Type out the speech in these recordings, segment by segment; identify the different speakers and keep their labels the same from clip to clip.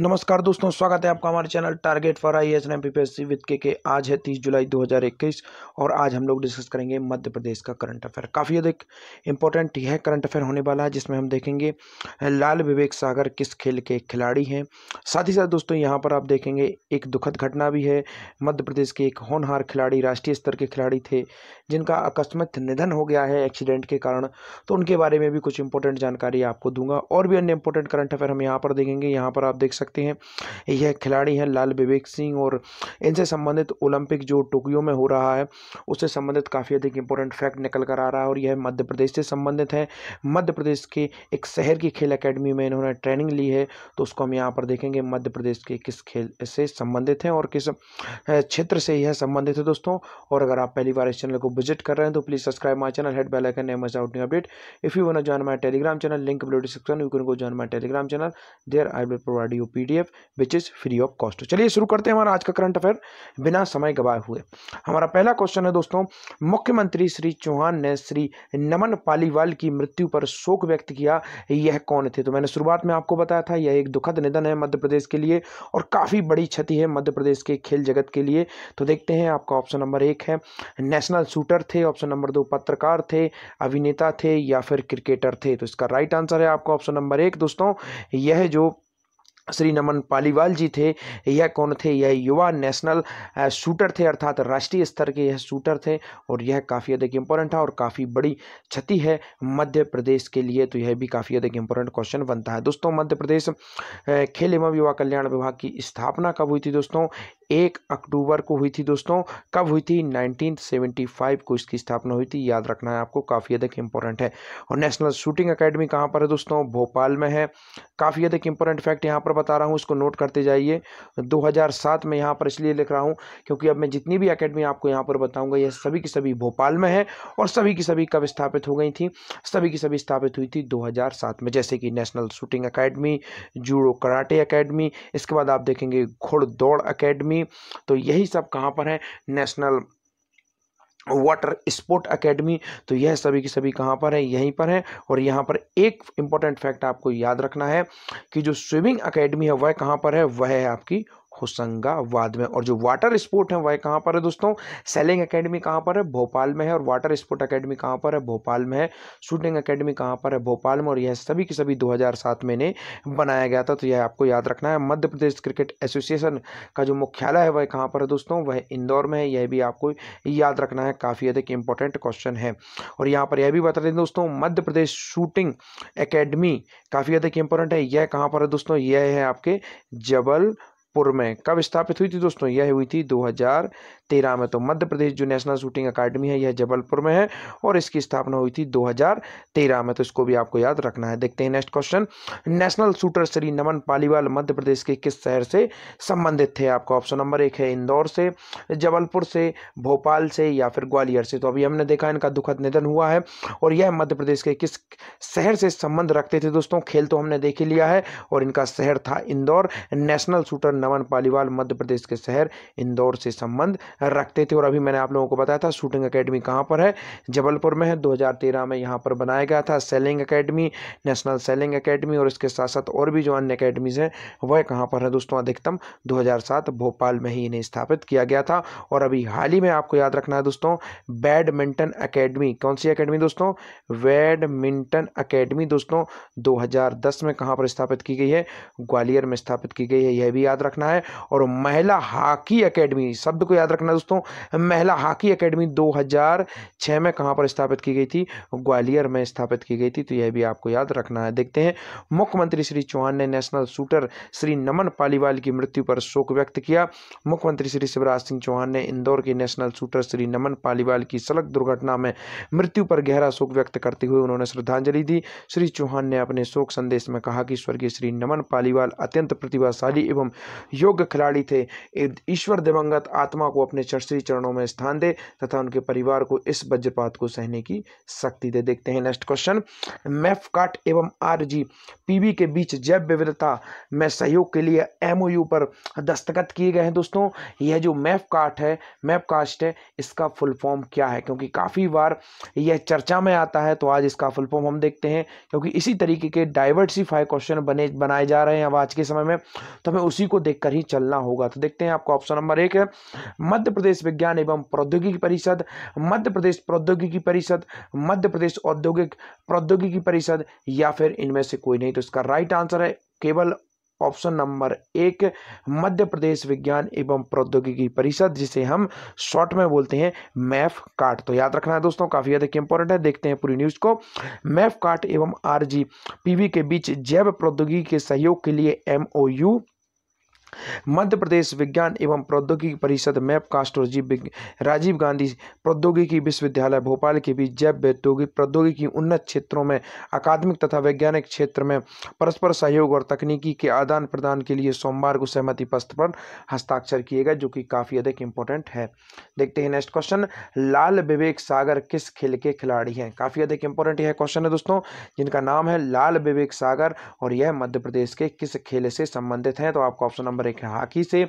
Speaker 1: नमस्कार दोस्तों स्वागत है आपका हमारे channel target for I S N M P P S C with K K आज है 30 जुलाई 2021 और आज हम लोग डिस्कस करेंगे मध्य प्रदेश का करंट अफेयर काफ़ी अधिक इंपॉर्टेंट यह करंट अफेयर होने वाला है जिसमें हम देखेंगे लाल विवेक सागर किस खेल के खिलाड़ी हैं साथ ही साथ दोस्तों यहाँ पर आप देखेंगे एक दुखद घटना भी है मध्य प्रदेश के एक होनहार खिलाड़ी राष्ट्रीय स्तर के खिलाड़ी थे जिनका अकस्मत निधन हो गया है एक्सीडेंट के कारण तो उनके बारे में भी कुछ इंपॉर्टेंट जानकारी आपको दूंगा और भी अन्य इंपॉर्टेंट करंट अफेयर हम यहाँ पर देखेंगे यहाँ पर आप देख सकते सकते हैं यह खिलाड़ी हैं लाल विवेक सिंह और इनसे संबंधित ओलंपिक जो टोक्यो में हो रहा है उससे संबंधित काफ़ी अधिक इंपॉर्टेंट फैक्ट निकल कर आ रहा है और यह मध्य प्रदेश से संबंधित है मध्य प्रदेश के एक शहर की खेल अकेडमी में इन्होंने ट्रेनिंग ली है तो उसको हम यहाँ पर देखेंगे मध्य प्रदेश के किस खेल से संबंधित हैं और किस क्षेत्र से यह संबंधित है दोस्तों और अगर आप पहली बार इस चैनल को विजिट कर रहे हैं तो please subscribe my channel head bell icon am out new update if you want join my telegram channel link below description you can go join my telegram channel there I will provide you PDF which is free of cost चलिए शुरू करते हैं हमारा आज का current affair बिना समय गवाए हुए हमारा पहला क्वेश्चन है दोस्तों मुख्यमंत्री श्री चौहान ने श्री नमन पालीवाल की मृत्यु पर शोक व्यक्त किया यह कौन थे तो मैंने शुरुआत में आपको बताया था यह एक दुखद निधन है मध्य प्रदेश के लिए और काफ़ी बड़ी क्षति है मध्य प्रदेश के खेल जगत के लिए तो देखते हैं आपका ऑप्शन नंबर एक है नेशनल शूटर थे ऑप्शन नंबर दो पत्रकार थे अभिनेता थे या फिर क्रिकेटर थे तो इसका राइट आंसर है आपका ऑप्शन नंबर एक दोस्तों यह जो श्री नमन पालीवाल जी थे यह कौन थे यह युवा नेशनल शूटर थे अर्थात राष्ट्रीय स्तर के यह शूटर थे और यह काफ़ी अधिक इम्पोर्टेंट था और काफ़ी बड़ी क्षति है मध्य प्रदेश के लिए तो यह भी काफ़ी अधिक इम्पोर्टेंट क्वेश्चन बनता है दोस्तों मध्य प्रदेश खेल एवं युवा कल्याण विभाग की स्थापना कब हुई थी दोस्तों एक अक्टूबर को हुई थी दोस्तों कब हुई थी 1975 को इसकी स्थापना हुई थी याद रखना है आपको काफ़ी अधिक इंपॉर्टेंट है और नेशनल शूटिंग अकेडमी कहाँ पर है दोस्तों भोपाल में है काफ़ी अधिक इंपॉर्टेंट फैक्ट यहाँ पर बता रहा हूँ इसको नोट करते जाइए 2007 में यहाँ पर इसलिए लिख रहा हूँ क्योंकि अब मैं जितनी भी अकेडमी आपको यहाँ पर बताऊँगा यह सभी की सभी भोपाल में है और सभी की सभी कब स्थापित हो गई थी सभी की सभी स्थापित हुई थी दो में जैसे कि national shooting academy judo karate academy इसके बाद आप देखेंगे घुड़ दौड़ अकेडमी अकेडमी तो यही सब कहाँ पर है नेशनल वाटर स्पोर्ट एकेडमी तो यह सभी की सभी कहाँ पर है यहीं पर है और यहाँ पर एक इम्पॉर्टेंट फैक्ट आपको याद रखना है कि जो स्विमिंग एकेडमी है वह कहाँ पर है वह है आपकी होशंगाबाद में और जो वाटर स्पोर्ट है वह कहाँ पर है दोस्तों सेलिंग एकेडमी कहाँ पर है भोपाल में है और वाटर स्पोर्ट एकेडमी कहाँ पर है भोपाल में है शूटिंग एकेडमी कहाँ पर है भोपाल में और यह सभी की सभी 2007 में ने बनाया गया था तो यह आपको याद रखना है मध्य प्रदेश क्रिकेट एसोसिएशन का जो मुख्यालय है वह कहाँ पर है दोस्तों वह इंदौर में है यह भी आपको याद रखना है काफ़ी अधिक इंपॉर्टेंट क्वेश्चन है और यहाँ पर यह भी बता दें दोस्तों मध्य प्रदेश शूटिंग अकेडमी काफ़ी अधिक इंपॉर्टेंट है यह कहाँ पर है दोस्तों यह है आपके जबल पुर में कब स्थापित हुई थी दोस्तों यह हुई थी 2013 में तो मध्य प्रदेश जो नेशनल शूटिंग एकेडमी है यह जबलपुर में है और इसकी स्थापना हुई थी 2013 में तो इसको भी आपको याद रखना है देखते हैं next question national shooter Shri Naman Paliwal Madhya Pradesh के किस शहर से संबंधित थे आपका ऑप्शन नंबर एक है इंदौर से जबलपुर से भोपाल से या फिर ग्वालियर से तो अभी हमने देखा इनका दुखद निधन हुआ है और यह मध्य प्रदेश के किस शहर से संबंध रखते थे दोस्तों खेल तो हमने देख ही लिया है और इनका शहर था इंदौर नेशनल शूटर नमन पालीवाल मध्य प्रदेश के शहर इंदौर से संबंध रखते थे और अभी मैंने आप लोगों को बताया था शूटिंग अकेडमी कहाँ पर है जबलपुर में है दो में यहाँ पर बनाया गया था sailing academy national sailing academy और इसके साथ साथ और भी जो अन्य अकेडमीज़ हैं वह कहाँ पर है दोस्तों अधिकतम दो भोपाल में ही इन्हें स्थापित किया गया था और अभी हाल ही में आपको याद रखना है दोस्तों बैडमिंटन अकेडमी कौन सी अकेडमी दोस्तों बैडमिंटन अकेडमी दोस्तों 2010 में कहां पर स्थापित की गई है ग्वालियर में स्थापित की गई है यह भी याद रख रखना है और महिला हॉकी अकेडमी शब्द को याद रखना दोस्तों महिला हॉकी अकेडमी 2006 में कहां पर स्थापित की गई थी ग्वालियर में स्थापित की गई थी तो यह भी आपको याद रखना है देखते हैं मुख्यमंत्री श्री चौहान ने नेशनल शूटर श्री नमन पालीवाल की मृत्यु पर शोक व्यक्त किया मुख्यमंत्री श्री शिवराज सिंह चौहान ने इंदौर के नेशनल शूटर श्री नमन पालीवाल की सड़क दुर्घटना में मृत्यु पर गहरा शोक व्यक्त करते हुए उन्होंने श्रद्धांजलि दी श्री चौहान ने अपने शोक संदेश में कहा कि स्वर्गीय श्री नमन पालीवाल अत्यंत प्रतिभाशाली एवं योग्य खिलाड़ी थे ईश्वर दिवंगत आत्मा को अपने चरसरी चरणों में स्थान दे तथा उनके परिवार को इस वज्रपात को सहने की शक्ति दे देखते हैं नेक्स्ट क्वेश्चन मैफ काट एवं जी पीबी के बीच जैव विविधता में सहयोग के लिए एमओयू पर दस्तखत किए गए हैं दोस्तों यह जो मैफ काट है मैफ कास्ट है इसका फुल फॉर्म क्या है क्योंकि काफ़ी बार यह चर्चा में आता है तो आज इसका फुल फॉर्म हम देखते हैं क्योंकि इसी तरीके के डाइवर्सिफाई क्वेश्चन बने बनाए जा रहे हैं अब आज के समय में तो हमें उसी को देखकर ही चलना होगा तो देखते हैं आपको ऑप्शन नंबर एक मध्य प्रदेश विज्ञान एवं प्रौद्योगिकी परिषद मध्य प्रदेश प्रौद्योगिकी परिषद मध्य प्रदेश औद्योगिक प्रौद्योगिकी परिषद या फिर इनमें से कोई नहीं तो इसका राइट आंसर है केवल ऑप्शन नंबर एक मध्य प्रदेश विज्ञान एवं प्रौद्योगिकी परिषद जिसे हम शॉर्ट में बोलते हैं मैफ कार्ट तो याद रखना है दोस्तों काफ़ी ज़्यादा इंपॉर्टेंट है देखते हैं पूरी न्यूज़ को मैफ कार्ट एवं आरजी पीवी के बीच जैव प्रौद्योगिकी के सहयोग के लिए एमओयू मध्य प्रदेश विज्ञान एवं प्रौद्योगिकी परिषद कास्ट और जीव राजीव गांधी प्रौद्योगिकी विश्वविद्यालय भोपाल के बीच जैव प्रौद्योगिक प्रौद्योगिकी उन्नत क्षेत्रों में अकादमिक तथा वैज्ञानिक क्षेत्र में परस्पर सहयोग और तकनीकी के आदान प्रदान के लिए सोमवार को सहमति पत्र पर हस्ताक्षर किए गए जो कि काफ़ी अधिक इंपॉर्टेंट है देखते हैं नेक्स्ट क्वेश्चन लाल विवेक सागर किस खेल के खिलाड़ी हैं काफ़ी अधिक इंपॉर्टेंट यह क्वेश्चन है दोस्तों जिनका नाम है लाल विवेक सागर और यह मध्य प्रदेश के किस खेल से संबंधित हैं तो आपका ऑप्शन नंबर नंबर एक हॉकी से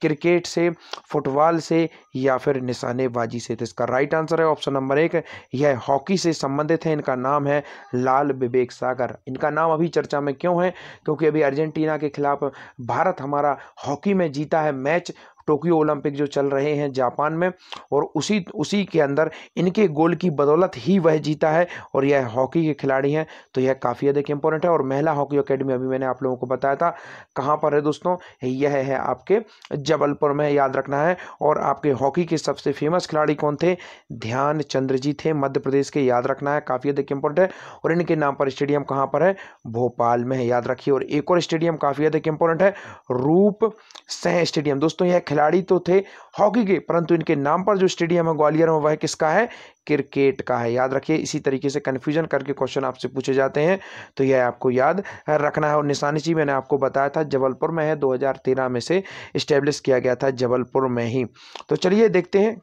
Speaker 1: क्रिकेट से फुटबॉल से या फिर निशानेबाजी से तो इसका राइट आंसर है ऑप्शन नंबर एक यह हॉकी से संबंधित है इनका नाम है लाल विवेक सागर इनका नाम अभी चर्चा में क्यों है क्योंकि अभी अर्जेंटीना के खिलाफ भारत हमारा हॉकी में जीता है मैच टोक्यो ओलंपिक जो चल रहे हैं जापान में और उसी उसी के अंदर इनके गोल की बदौलत ही वह जीता है और यह हॉकी के खिलाड़ी हैं तो यह काफ़ी अधिक इंपॉर्टेंट है और महिला हॉकी अकेडमी अभी मैंने आप लोगों को बताया था कहाँ पर है दोस्तों यह है आपके जबलपुर में याद रखना है और आपके हॉकी के सबसे फेमस खिलाड़ी कौन थे ध्यान चंद्र जी थे मध्य प्रदेश के याद रखना है काफ़ी अधिक इंपॉर्टेंट है और इनके नाम पर स्टेडियम कहाँ पर है भोपाल में है याद रखिए और एक और स्टेडियम काफ़ी अधिक इंपॉर्टेंट है रूप सह स्टेडियम दोस्तों यह खिलाड़ी तो थे हॉकी के परंतु इनके नाम पर जो स्टेडियम है ग्वालियर में वह किसका है क्रिकेट का है याद रखिए इसी तरीके से कन्फ्यूजन करके क्वेश्चन आपसे पूछे जाते हैं तो यह आपको याद रखना है और निशानी जी मैंने आपको बताया था जबलपुर में है दो में से इस्टेब्लिश किया गया था जबलपुर में ही तो चलिए देखते हैं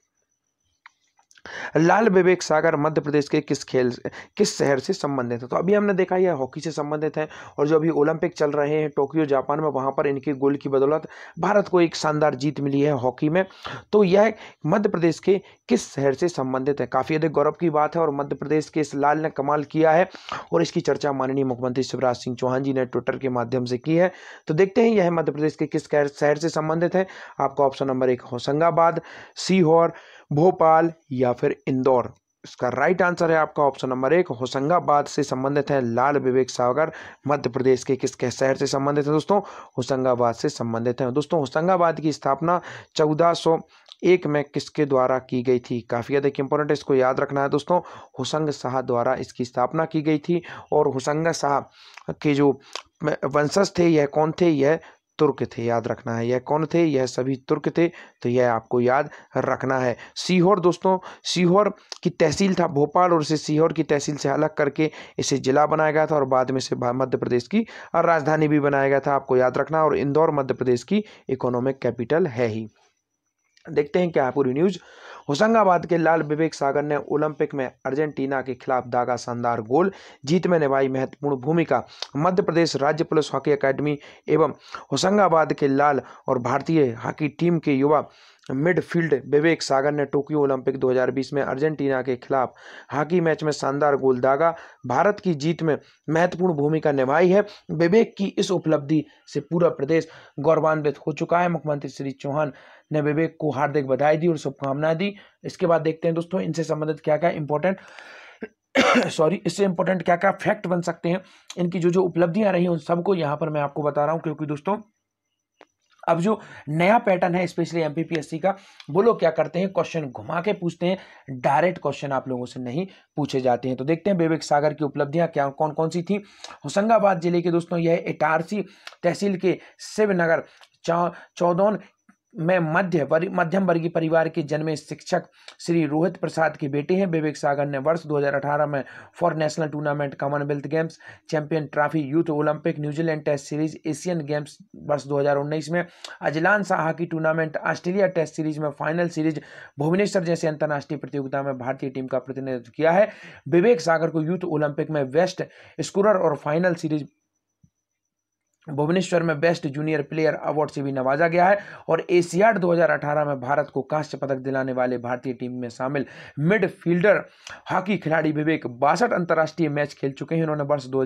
Speaker 1: लाल विवेक सागर मध्य प्रदेश के किस खेल किस शहर से संबंधित है तो अभी हमने देखा यह हॉकी से संबंधित है और जो अभी ओलंपिक चल रहे हैं टोक्यो जापान में वहाँ पर इनके गोल की बदौलत भारत को एक शानदार जीत मिली है हॉकी में तो यह मध्य प्रदेश के किस शहर से संबंधित है काफ़ी अधिक गौरव की बात है और मध्य प्रदेश के इस लाल ने कमाल किया है और इसकी चर्चा माननीय मुख्यमंत्री शिवराज सिंह चौहान जी ने ट्विटर के माध्यम से की है तो देखते हैं यह मध्य प्रदेश के किस शहर से संबंधित है आपका ऑप्शन नंबर एक होशंगाबाद सीहोर भोपाल या फिर इंदौर इसका राइट आंसर है आपका ऑप्शन नंबर एक होशंगाबाद से संबंधित है लाल विवेक सागर मध्य प्रदेश के किसके शहर से संबंधित है दोस्तों होशंगाबाद से संबंधित है दोस्तों होशंगाबाद की स्थापना चौदह सौ एक में किसके द्वारा की गई थी काफ़ी अधिक इंपॉर्टेंट इसको याद रखना है दोस्तों हुसंग शाह द्वारा इसकी स्थापना की गई थी और हुसंग शाह के जो वंशज थे यह कौन थे यह तुर्क थे याद रखना है यह कौन थे यह सभी तुर्क थे तो यह आपको याद रखना है सीहोर दोस्तों सीहोर की तहसील था भोपाल और इसे सीहोर की तहसील से अलग करके इसे जिला बनाया गया था और बाद में इसे मध्य प्रदेश की राजधानी भी बनाया गया था आपको याद रखना और इंदौर मध्य प्रदेश की इकोनॉमिक कैपिटल है ही देखते हैं क्या पूरी न्यूज़ होशंगाबाद के लाल विवेक सागर ने ओलंपिक में अर्जेंटीना के खिलाफ दागा शानदार गोल जीत में निभाई महत्वपूर्ण भूमिका मध्य प्रदेश राज्य पुलिस हॉकी अकेडमी एवं होशंगाबाद के लाल और भारतीय हॉकी टीम के युवा मिडफील्ड विवेक सागर ने टोक्यो ओलंपिक 2020 में अर्जेंटीना के खिलाफ हॉकी मैच में शानदार गोल दागा भारत की जीत में महत्वपूर्ण भूमिका निभाई है विवेक की इस उपलब्धि से पूरा प्रदेश गौरवान्वित हो चुका है मुख्यमंत्री श्री चौहान ने विवेक को हार्दिक बधाई दी और शुभकामनाएं दी इसके बाद देखते हैं दोस्तों इनसे संबंधित क्या क्या इंपॉर्टेंट सॉरी इससे इंपॉर्टेंट क्या क्या फैक्ट बन सकते हैं इनकी जो जो उपलब्धियां रही उन सबको यहाँ पर मैं आपको बता रहा हूँ क्योंकि दोस्तों अब जो नया पैटर्न है स्पेशली एम का वो लोग क्या करते हैं क्वेश्चन घुमा के पूछते हैं डायरेक्ट क्वेश्चन आप लोगों से नहीं पूछे जाते हैं तो देखते हैं विवेक सागर की उपलब्धियां क्या कौन कौन सी थी होशंगाबाद जिले के दोस्तों यह इटारसी तहसील के शिवनगर चौदौन में मध्य मध्यम वर्गीय परिवार के जन्मे शिक्षक श्री रोहित प्रसाद के बेटे हैं विवेक सागर ने वर्ष 2018 में four nations tournament Commonwealth Games champion trophy youth Olympic New Zealand test series Asian Games वर्ष 2019 में अजलान शाह की टूर्नामेंट ऑस्ट्रेलिया टेस्ट सीरीज में फाइनल सीरीज भुवनेश्वर जैसे अंतर्राष्ट्रीय प्रतियोगिता में भारतीय टीम का प्रतिनिधित्व किया है विवेक सागर को यूथ ओलंपिक में वेस्ट स्कूर और फाइनल सीरीज भुवनेश्वर में बेस्ट जूनियर प्लेयर अवार्ड से भी नवाजा गया है और एशियाड 2018 में भारत को कांस्य पदक दिलाने वाले भारतीय टीम में शामिल मिडफील्डर हॉकी खिलाड़ी विवेक बासठ अंतर्राष्ट्रीय मैच खेल चुके हैं उन्होंने वर्ष दो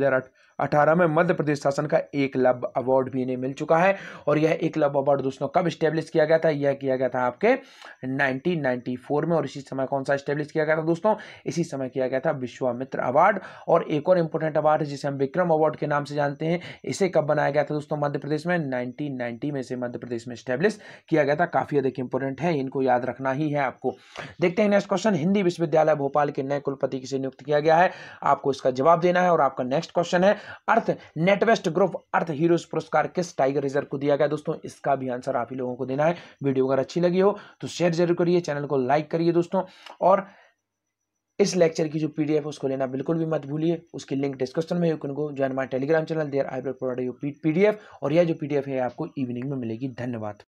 Speaker 1: अठारह में मध्य प्रदेश शासन का एक लव अवार्ड भी इन्हें मिल चुका है और यह एक लव अवार्ड दोस्तों कब स्टैब्लिश किया गया था यह किया गया था आपके 1994 में और इसी समय कौन सा स्टैब्लिश किया गया था दोस्तों इसी समय किया गया था विश्वामित्र अवार्ड और एक और इंपॉर्टेंट अवार्ड है जिसे हम विक्रम अवार्ड के नाम से जानते हैं इसे कब बनाया गया था दोस्तों मध्य प्रदेश में नाइनटीन में इसे मध्य प्रदेश में स्टैब्लिश किया गया था काफी अधिक इंपॉर्टेंट है इनको याद रखना ही है आपको देखते हैं नेक्स्ट क्वेश्चन हिंदी विश्वविद्यालय भोपाल के नए कुलपति किसे नियुक्त किया गया है आपको इसका जवाब देना है और आपका नेक्स्ट क्वेश्चन है earth NatWest group earth heroes पुरस्कार किस टाइगर रिजर्व को दिया गया दोस्तों इसका भी आंसर आप ही लोगों को देना है वीडियो अगर अच्छी लगी हो तो शेयर जरूर करिए चैनल को लाइक करिए दोस्तों और इस लेक्चर की जो पीडीएफ उसको लेना बिल्कुल भी मत भूलिए उसकी लिंक डिस्क्रिप्शन में है उनको join my telegram channel there I provide you PDF और यह जो पीडीएफ है आपको इवनिंग में मिलेगी धन्यवाद